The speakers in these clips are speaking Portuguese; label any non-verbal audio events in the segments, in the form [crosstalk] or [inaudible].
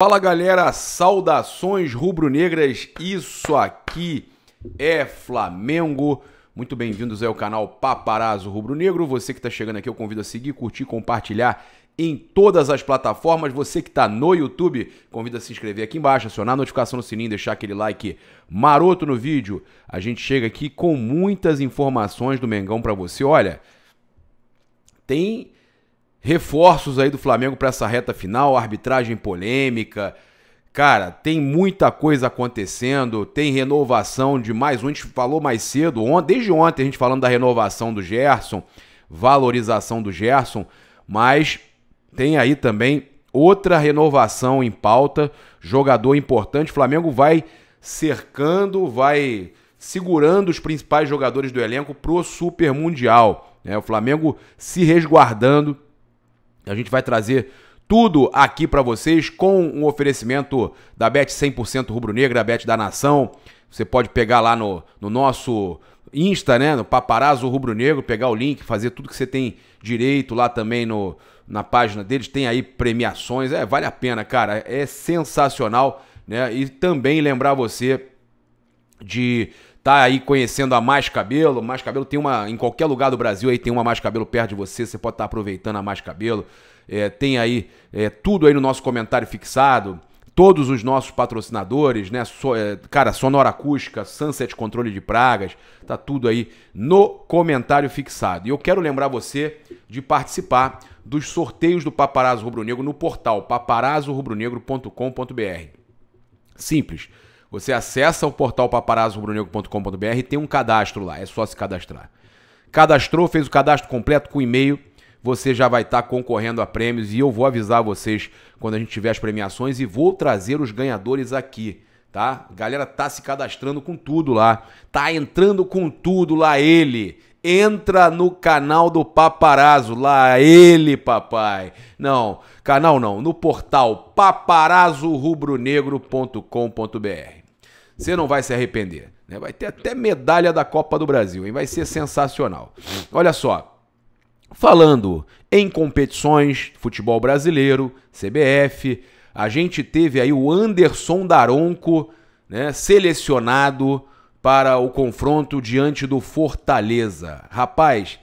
Fala galera, saudações rubro-negras, isso aqui é Flamengo. Muito bem-vindos ao canal Paparazzo Rubro-Negro. Você que está chegando aqui, eu convido a seguir, curtir, compartilhar em todas as plataformas. Você que está no YouTube, convido a se inscrever aqui embaixo, acionar a notificação no sininho, deixar aquele like maroto no vídeo. A gente chega aqui com muitas informações do Mengão para você. Olha, tem reforços aí do Flamengo para essa reta final, arbitragem polêmica. Cara, tem muita coisa acontecendo, tem renovação de mais um. A gente falou mais cedo, desde ontem a gente falando da renovação do Gerson, valorização do Gerson, mas tem aí também outra renovação em pauta, jogador importante. O Flamengo vai cercando, vai segurando os principais jogadores do elenco pro Super Mundial. Né? O Flamengo se resguardando a gente vai trazer tudo aqui para vocês com um oferecimento da Bet 100% rubro-negra, a Bet da Nação. Você pode pegar lá no, no nosso Insta, né, no Paparazzo Rubro Negro, pegar o link, fazer tudo que você tem direito lá também no, na página deles. Tem aí premiações, é, vale a pena, cara, é sensacional, né? E também lembrar você de tá aí conhecendo a Mais Cabelo, Mais Cabelo tem uma, em qualquer lugar do Brasil aí tem uma Mais Cabelo perto de você, você pode estar tá aproveitando a Mais Cabelo. É, tem aí é, tudo aí no nosso comentário fixado, todos os nossos patrocinadores, né? So, é, cara, Sonora Acústica, Sunset Controle de Pragas, tá tudo aí no comentário fixado. E eu quero lembrar você de participar dos sorteios do Paparazzo Rubro Negro no portal paparazorubronegro.com.br. Simples. Você acessa o portal paparazzobrunego.com.br e tem um cadastro lá, é só se cadastrar. Cadastrou, fez o cadastro completo com e-mail, você já vai estar tá concorrendo a prêmios e eu vou avisar vocês quando a gente tiver as premiações e vou trazer os ganhadores aqui, tá? A galera tá se cadastrando com tudo lá, tá entrando com tudo lá ele entra no canal do Paparazzo, lá ele, papai. Não, canal não, no portal paparazzorubronegro.com.br Você não vai se arrepender. Né? Vai ter até medalha da Copa do Brasil, hein? vai ser sensacional. Olha só, falando em competições, futebol brasileiro, CBF, a gente teve aí o Anderson Daronco, né, selecionado para o confronto diante do Fortaleza. Rapaz,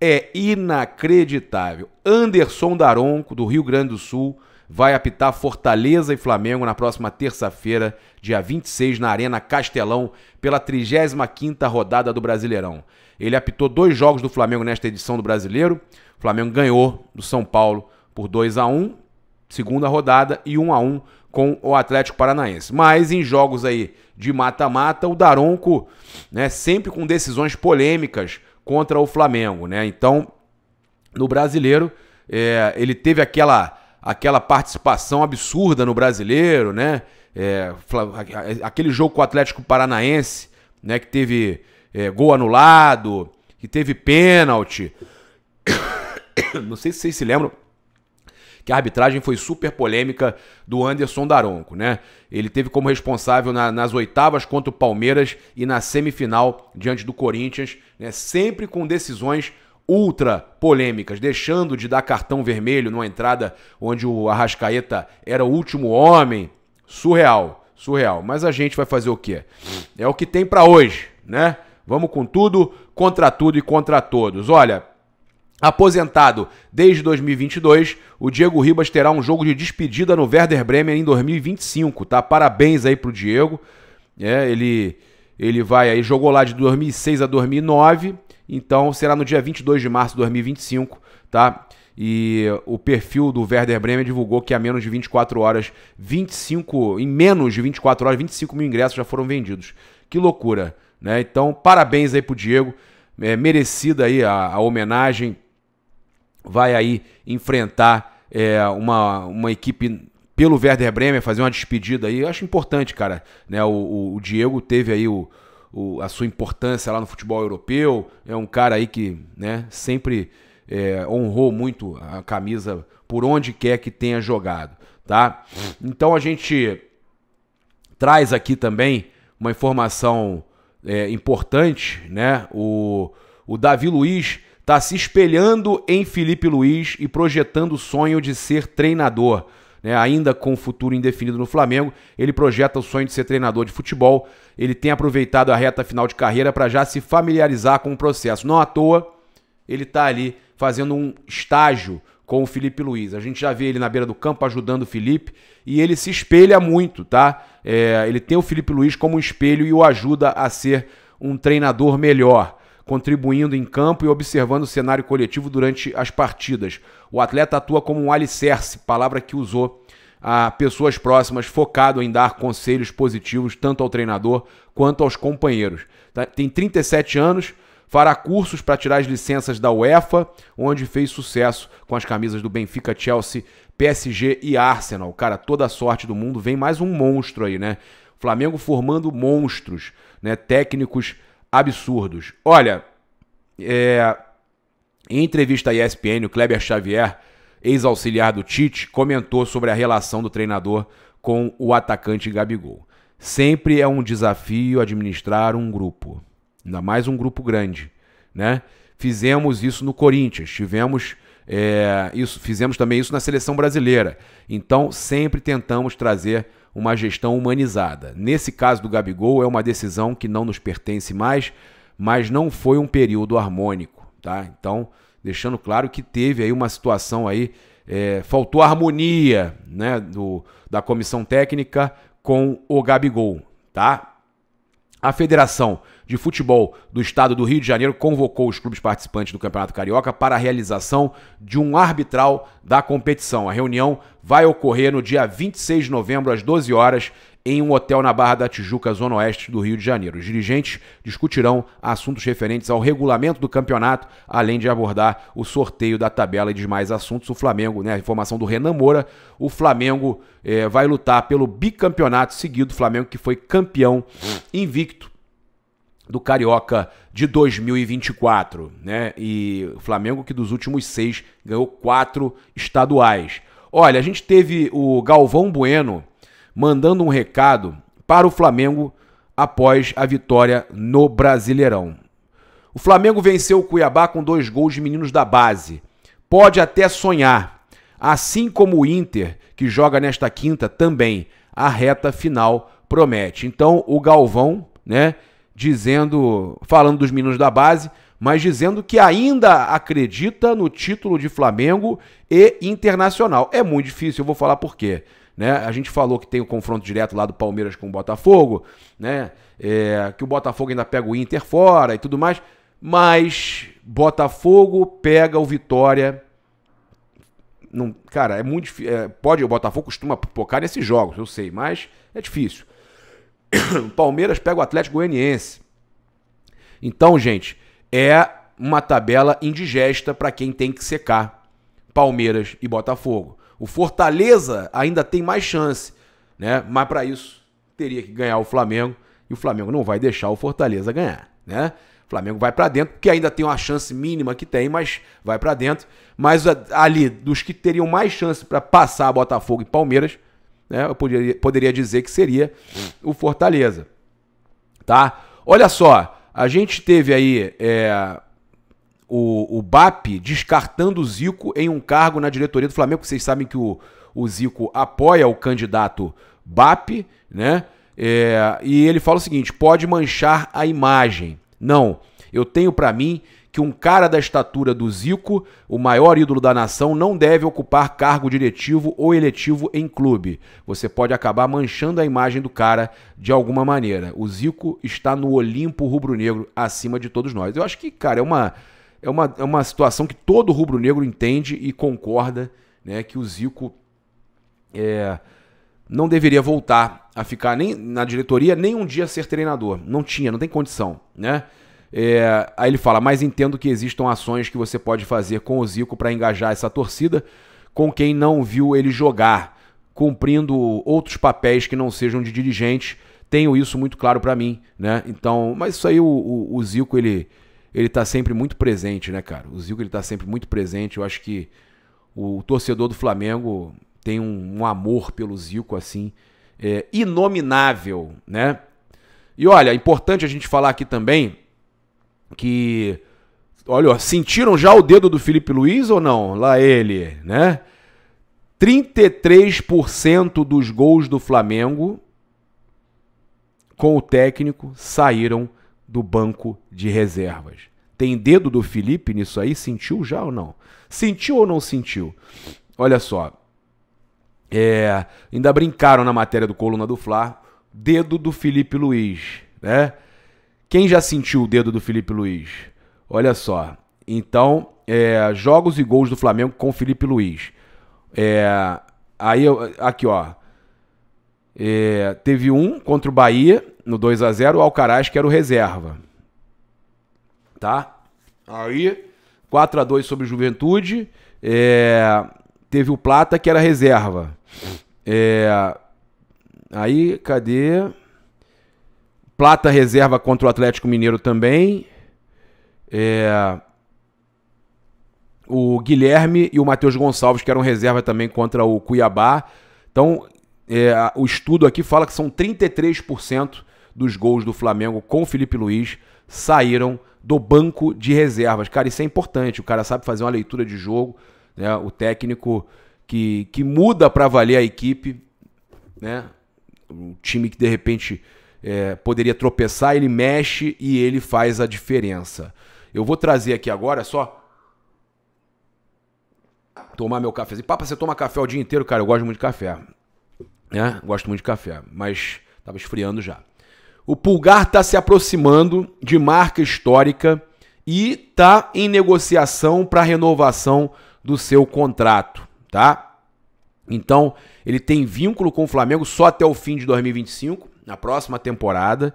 é inacreditável. Anderson Daronco, do Rio Grande do Sul, vai apitar Fortaleza e Flamengo na próxima terça-feira, dia 26, na Arena Castelão, pela 35ª rodada do Brasileirão. Ele apitou dois jogos do Flamengo nesta edição do Brasileiro. O Flamengo ganhou do São Paulo por 2 a 1 segunda rodada e 1 a 1 com o Atlético Paranaense. Mas em jogos aí de mata-mata, o Daronco, né, sempre com decisões polêmicas contra o Flamengo, né? Então, no Brasileiro, é, ele teve aquela aquela participação absurda no Brasileiro, né? É, aquele jogo com o Atlético Paranaense, né, que teve é, gol anulado, que teve pênalti. [coughs] Não sei se vocês se lembram, que a arbitragem foi super polêmica do Anderson Daronco, né? Ele teve como responsável na, nas oitavas contra o Palmeiras e na semifinal diante do Corinthians, né? Sempre com decisões ultra polêmicas, deixando de dar cartão vermelho numa entrada onde o Arrascaeta era o último homem. Surreal, surreal. Mas a gente vai fazer o quê? É o que tem para hoje, né? Vamos com tudo, contra tudo e contra todos. Olha, Aposentado desde 2022, o Diego Ribas terá um jogo de despedida no Werder Bremen em 2025, tá? Parabéns aí pro Diego. É, ele ele vai aí jogou lá de 2006 a 2009, então será no dia 22 de março de 2025, tá? E o perfil do Werder Bremen divulgou que a menos de 24 horas, 25, em menos de 24 horas, 25 mil ingressos já foram vendidos. Que loucura, né? Então, parabéns aí pro Diego, é, merecida aí a, a homenagem vai aí enfrentar é, uma, uma equipe pelo Werder Bremen, fazer uma despedida aí. Eu acho importante, cara. Né? O, o Diego teve aí o, o, a sua importância lá no futebol europeu. É um cara aí que né, sempre é, honrou muito a camisa por onde quer que tenha jogado. tá? Então a gente traz aqui também uma informação é, importante, né? O, o Davi Luiz está se espelhando em Felipe Luiz e projetando o sonho de ser treinador. Né, ainda com o futuro indefinido no Flamengo, ele projeta o sonho de ser treinador de futebol. Ele tem aproveitado a reta final de carreira para já se familiarizar com o processo. Não à toa, ele está ali fazendo um estágio com o Felipe Luiz. A gente já vê ele na beira do campo ajudando o Felipe e ele se espelha muito, tá? É, ele tem o Felipe Luiz como um espelho e o ajuda a ser um treinador melhor contribuindo em campo e observando o cenário coletivo durante as partidas. O atleta atua como um alicerce, palavra que usou a pessoas próximas, focado em dar conselhos positivos tanto ao treinador quanto aos companheiros. Tá, tem 37 anos, fará cursos para tirar as licenças da UEFA, onde fez sucesso com as camisas do Benfica, Chelsea, PSG e Arsenal. Cara, toda a sorte do mundo, vem mais um monstro aí, né? Flamengo formando monstros, né? Técnicos absurdos. Olha, é, em entrevista à ESPN, o Kleber Xavier, ex-auxiliar do Tite, comentou sobre a relação do treinador com o atacante Gabigol. Sempre é um desafio administrar um grupo, ainda mais um grupo grande, né? Fizemos isso no Corinthians, tivemos é, isso, fizemos também isso na seleção brasileira. Então sempre tentamos trazer uma gestão humanizada. Nesse caso do Gabigol, é uma decisão que não nos pertence mais, mas não foi um período harmônico, tá? Então, deixando claro que teve aí uma situação aí, é, faltou harmonia, né, do, da comissão técnica com o Gabigol, tá? A Federação de Futebol do Estado do Rio de Janeiro convocou os clubes participantes do Campeonato Carioca para a realização de um arbitral da competição. A reunião vai ocorrer no dia 26 de novembro, às 12 horas, em um hotel na Barra da Tijuca, zona oeste do Rio de Janeiro. Os dirigentes discutirão assuntos referentes ao regulamento do campeonato, além de abordar o sorteio da tabela e demais assuntos. O Flamengo, né, a informação do Renan Moura, o Flamengo eh, vai lutar pelo bicampeonato seguido, o Flamengo que foi campeão invicto do Carioca de 2024, né? E o Flamengo que dos últimos seis ganhou quatro estaduais. Olha, a gente teve o Galvão Bueno mandando um recado para o Flamengo após a vitória no Brasileirão. O Flamengo venceu o Cuiabá com dois gols de meninos da base. Pode até sonhar, assim como o Inter, que joga nesta quinta também. A reta final promete. Então, o Galvão, né, dizendo, falando dos meninos da base, mas dizendo que ainda acredita no título de Flamengo e Internacional. É muito difícil, eu vou falar por quê. Né? A gente falou que tem o confronto direto lá do Palmeiras com o Botafogo, né? É, que o Botafogo ainda pega o Inter fora e tudo mais. Mas Botafogo pega o Vitória. Não, cara, é muito difícil. É, pode, o Botafogo costuma focar nesses jogos, eu sei, mas é difícil. [coughs] Palmeiras pega o Atlético Goianiense. Então, gente, é uma tabela indigesta para quem tem que secar Palmeiras e Botafogo. O Fortaleza ainda tem mais chance, né? Mas para isso teria que ganhar o Flamengo e o Flamengo não vai deixar o Fortaleza ganhar, né? O Flamengo vai para dentro, porque ainda tem uma chance mínima que tem, mas vai para dentro. Mas é, ali, dos que teriam mais chance para passar Botafogo e Palmeiras, né, eu poderia, poderia dizer que seria o Fortaleza. Tá? Olha só, a gente teve aí é, o, o BAP descartando o Zico em um cargo na diretoria do Flamengo. Vocês sabem que o, o Zico apoia o candidato BAP, né? É, e ele fala o seguinte: pode manchar a imagem. Não, eu tenho para mim que um cara da estatura do Zico, o maior ídolo da nação, não deve ocupar cargo diretivo ou eletivo em clube. Você pode acabar manchando a imagem do cara de alguma maneira. O Zico está no Olimpo rubro-negro acima de todos nós. Eu acho que, cara, é uma é uma, é uma situação que todo rubro-negro entende e concorda né, que o Zico é, não deveria voltar a ficar nem na diretoria, nem um dia ser treinador. Não tinha, não tem condição. Né? É, aí ele fala, mas entendo que existam ações que você pode fazer com o Zico para engajar essa torcida com quem não viu ele jogar, cumprindo outros papéis que não sejam de dirigente. Tenho isso muito claro para mim, né? Então, mas isso aí o, o, o Zico ele ele tá sempre muito presente, né, cara? O Zico ele tá sempre muito presente. Eu acho que o torcedor do Flamengo tem um, um amor pelo Zico, assim, é, inominável, né? E olha, é importante a gente falar aqui também que. Olha, ó, sentiram já o dedo do Felipe Luiz ou não? Lá ele, né? 33% dos gols do Flamengo com o técnico saíram do banco de reservas. Tem dedo do Felipe nisso aí? Sentiu já ou não? Sentiu ou não sentiu? Olha só. É, ainda brincaram na matéria do Coluna do Fla, dedo do Felipe Luiz, né? Quem já sentiu o dedo do Felipe Luiz? Olha só. Então, é, jogos e gols do Flamengo com Felipe Luiz. É, aí, aqui, ó. É, teve um contra o Bahia no 2 a 0 o Alcaraz, que era o reserva. Tá? Aí, 4 a 2 sobre Juventude. É, teve o Plata, que era reserva. É, aí, cadê? Plata reserva contra o Atlético Mineiro também. É, o Guilherme e o Matheus Gonçalves, que eram reserva também contra o Cuiabá. Então, é, o estudo aqui fala que são 33% dos gols do Flamengo com o Felipe Luiz saíram do banco de reservas. Cara, isso é importante. O cara sabe fazer uma leitura de jogo, né? O técnico que, que muda para valer a equipe, né? Um time que de repente é, poderia tropeçar, ele mexe e ele faz a diferença. Eu vou trazer aqui agora só tomar meu E Papa, você toma café o dia inteiro, cara? Eu gosto muito de café. Né? Gosto muito de café, mas tava esfriando já. O Pulgar está se aproximando de marca histórica e está em negociação para renovação do seu contrato, tá? Então, ele tem vínculo com o Flamengo só até o fim de 2025, na próxima temporada.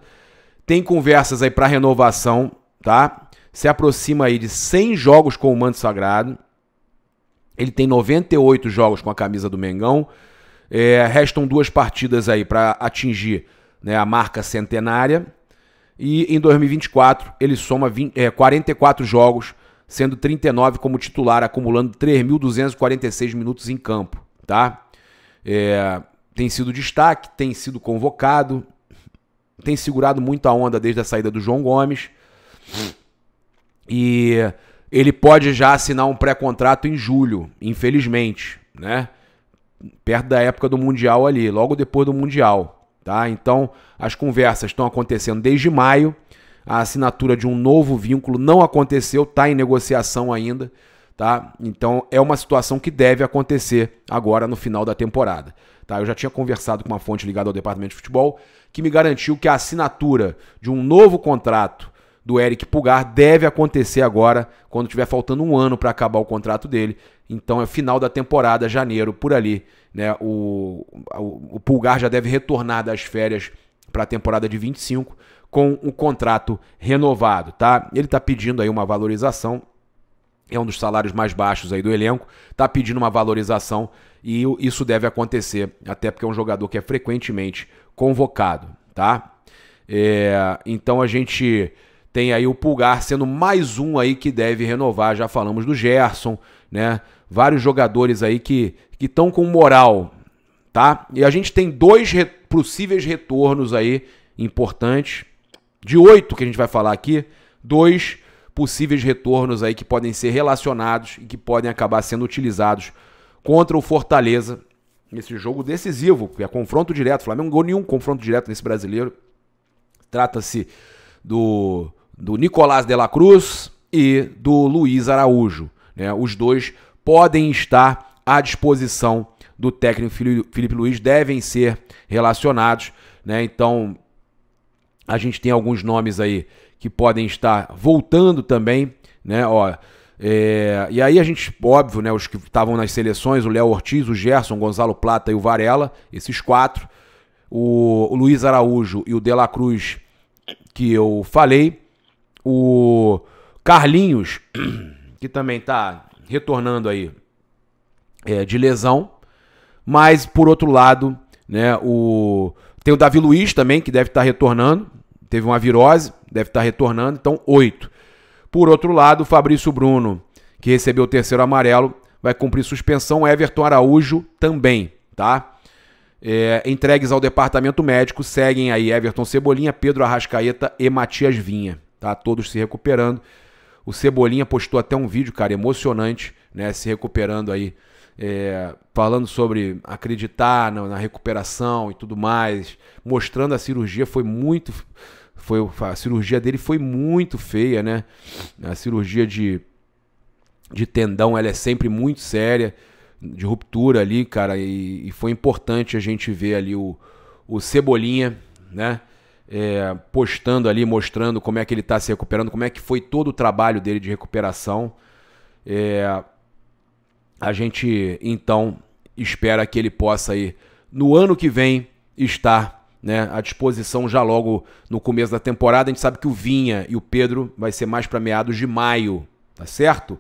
Tem conversas aí para renovação, tá? Se aproxima aí de 100 jogos com o Manto Sagrado. Ele tem 98 jogos com a camisa do Mengão. É, restam duas partidas aí para atingir né, a marca centenária. E em 2024 ele soma 20, é, 44 jogos, sendo 39 como titular, acumulando 3.246 minutos em campo. Tá? É, tem sido destaque, tem sido convocado, tem segurado muito a onda desde a saída do João Gomes. E ele pode já assinar um pré-contrato em julho, infelizmente, né? Perto da época do Mundial ali, logo depois do Mundial. Tá? Então, as conversas estão acontecendo desde maio. A assinatura de um novo vínculo não aconteceu, está em negociação ainda. Tá? Então, é uma situação que deve acontecer agora no final da temporada. Tá? Eu já tinha conversado com uma fonte ligada ao departamento de futebol que me garantiu que a assinatura de um novo contrato do Eric Pugar deve acontecer agora, quando tiver faltando um ano para acabar o contrato dele. Então é final da temporada, janeiro, por ali. Né? O, o, Pulgar já deve retornar das férias para a temporada de 25 com o contrato renovado, tá? Ele está pedindo aí uma valorização, é um dos salários mais baixos aí do elenco, está pedindo uma valorização e isso deve acontecer, até porque é um jogador que é frequentemente convocado, tá? É, então a gente tem aí o Pulgar sendo mais um aí que deve renovar, já falamos do Gerson, né? vários jogadores aí que estão com moral, tá? E a gente tem dois re possíveis retornos aí importantes. De oito que a gente vai falar aqui, dois possíveis retornos aí que podem ser relacionados e que podem acabar sendo utilizados contra o Fortaleza nesse jogo decisivo, que é confronto direto. O Flamengo não ganhou nenhum confronto direto nesse brasileiro. Trata-se do, do Nicolás de la Cruz e do Luiz Araújo. Né? Os dois podem estar à disposição do técnico Felipe Luiz, devem ser relacionados, né? Então, a gente tem alguns nomes aí que podem estar voltando também, né? Ó, é, e aí a gente, óbvio, né, os que estavam nas seleções, o Léo Ortiz, o Gerson, o Gonzalo Plata e o Varela, esses quatro, o, o Luiz Araújo e o De La Cruz, que eu falei, o Carlinhos, [clears throat] que também tá retornando aí é, de lesão. Mas, por outro lado, né, o... tem o Davi Luiz também, que deve estar retornando. Teve uma virose, deve estar retornando, então oito. Por outro lado, o Fabrício Bruno, que recebeu o terceiro amarelo, vai cumprir suspensão. Everton Araújo também, tá? É, entregues ao departamento médico, seguem aí Everton Cebolinha, Pedro Arrascaeta e Matias Vinha, tá? Todos se recuperando. O Cebolinha postou até um vídeo, cara, emocionante, né? Se recuperando aí, é, falando sobre acreditar na, na, recuperação e tudo mais, mostrando a cirurgia. Foi muito. Foi, a cirurgia dele foi muito feia, né? A cirurgia de, de tendão ela é sempre muito séria, de ruptura ali, cara. E, e foi importante a gente ver ali o, o Cebolinha, né? é, postando ali, mostrando como é que ele está se recuperando, como é que foi todo o trabalho dele de recuperação. É, a gente então espera que ele possa ir no ano que vem estar né, à disposição já logo no começo da temporada. A gente sabe que o Vinha e o Pedro vai ser mais para meados de maio, tá certo?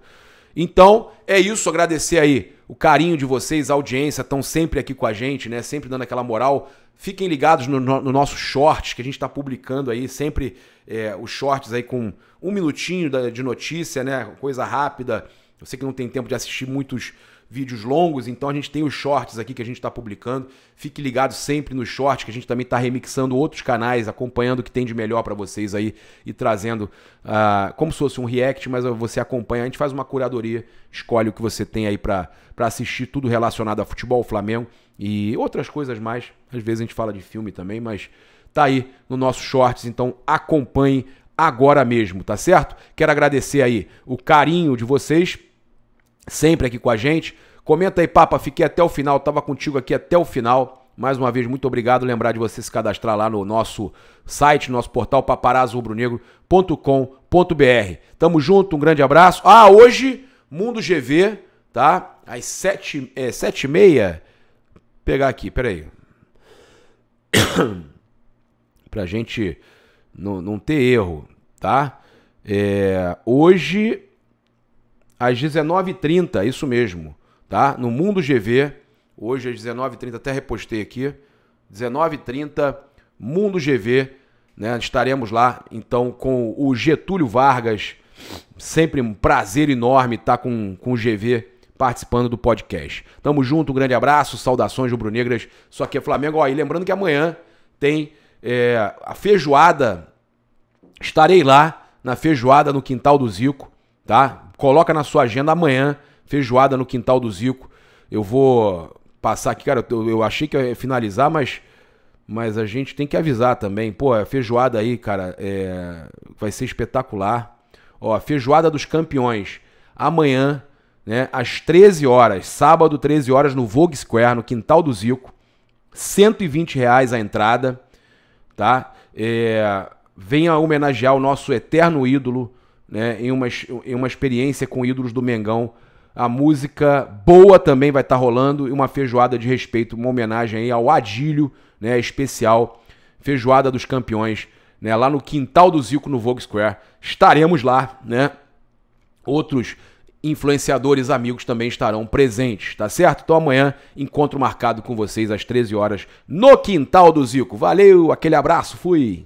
Então, é isso, agradecer aí o carinho de vocês, a audiência, estão sempre aqui com a gente, né? Sempre dando aquela moral. Fiquem ligados no, no, no nosso short que a gente está publicando aí, sempre é, os shorts aí com um minutinho da, de notícia, né? Coisa rápida. Eu sei que não tem tempo de assistir muitos vídeos longos, então a gente tem os shorts aqui que a gente está publicando. Fique ligado sempre nos shorts, que a gente também está remixando outros canais, acompanhando o que tem de melhor para vocês aí e trazendo uh, como se fosse um react, mas você acompanha, a gente faz uma curadoria, escolhe o que você tem aí para assistir, tudo relacionado a futebol, Flamengo e outras coisas mais. Às vezes a gente fala de filme também, mas tá aí no nosso shorts, então acompanhe agora mesmo, tá certo? Quero agradecer aí o carinho de vocês sempre aqui com a gente. Comenta aí, Papa, fiquei até o final, estava contigo aqui até o final. Mais uma vez, muito obrigado. Lembrar de você se cadastrar lá no nosso site, nosso portal paparazorubronegro.com.br. Tamo junto, um grande abraço. Ah, hoje, Mundo GV, tá? Às sete, é, sete e meia. Vou pegar aqui, peraí. [coughs] pra gente não, não ter erro, tá? É, hoje, às 19h30, isso mesmo, tá? No Mundo GV, hoje às 19h30, até repostei aqui, 19h30, Mundo GV, né? Estaremos lá, então, com o Getúlio Vargas, sempre um prazer enorme estar com, com o GV participando do podcast. Tamo junto, um grande abraço, saudações rubro-negras, só que é Flamengo, ó, e lembrando que amanhã tem é, a feijoada, estarei lá na feijoada no quintal do Zico, tá? Coloca na sua agenda amanhã, feijoada no quintal do Zico. Eu vou passar aqui, cara, eu, eu achei que ia finalizar, mas mas a gente tem que avisar também. Pô, a feijoada aí, cara, é... vai ser espetacular. Ó, feijoada dos campeões. Amanhã, né, às 13 horas, sábado, 13 horas, no Vogue Square, no quintal do Zico. 120 reais a entrada, tá? É... Venha homenagear o nosso eterno ídolo, né, em, uma, em uma experiência com ídolos do Mengão. A música boa também vai estar tá rolando e uma feijoada de respeito, uma homenagem aí ao Adílio, né, especial, feijoada dos campeões, né, lá no quintal do Zico no Vogue Square. Estaremos lá, né? Outros influenciadores amigos também estarão presentes, tá certo? Então amanhã encontro marcado com vocês às 13 horas no quintal do Zico. Valeu, aquele abraço, fui.